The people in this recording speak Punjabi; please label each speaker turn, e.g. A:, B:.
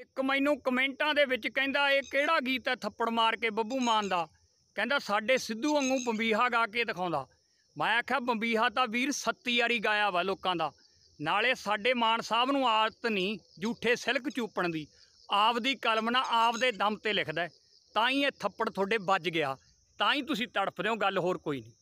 A: ਇੱਕ ਮੈਨੂੰ ਕਮੈਂਟਾਂ ਦੇ ਵਿੱਚ ਕਹਿੰਦਾ ਇਹ ਕਿਹੜਾ ਗੀਤ ਹੈ ਥੱਪੜ ਮਾਰ ਕੇ ਬੱਬੂ ਮਾਨ ਦਾ ਕਹਿੰਦਾ ਸਾਡੇ ਸਿੱਧੂ ਵਾਂਗੂ ਬੰਬੀਹਾ ਗਾ ਕੇ ਦਿਖਾਉਂਦਾ ਮੈਂ ਆਖਿਆ ਬੰਬੀਹਾ ਤਾਂ ਵੀਰ ਸੱਤੀ ਵਾਰੀ ਗਾਇਆ ਵਾ ਲੋਕਾਂ ਦਾ ਨਾਲੇ ਸਾਡੇ ਮਾਨ ਸਾਹਿਬ ਨੂੰ ਆਦਤ ਨਹੀਂ ਝੂਠੇ ਸਿਲਕ ਚੂਪਣ ਦੀ ਆਪਦੀ ਕਲਮ ਨਾਲ ਆਪਦੇ ਦਮ ਤੇ ਲਿਖਦਾ ਤਾਂ ਹੀ ਇਹ ਥੱਪੜ ਤੁਹਾਡੇ ਵੱਜ ਗਿਆ ਤਾਂ ਹੀ ਤੁਸੀਂ ਤੜਫਦੇ ਹੋ ਗੱਲ ਹੋਰ ਕੋਈ ਨਹੀਂ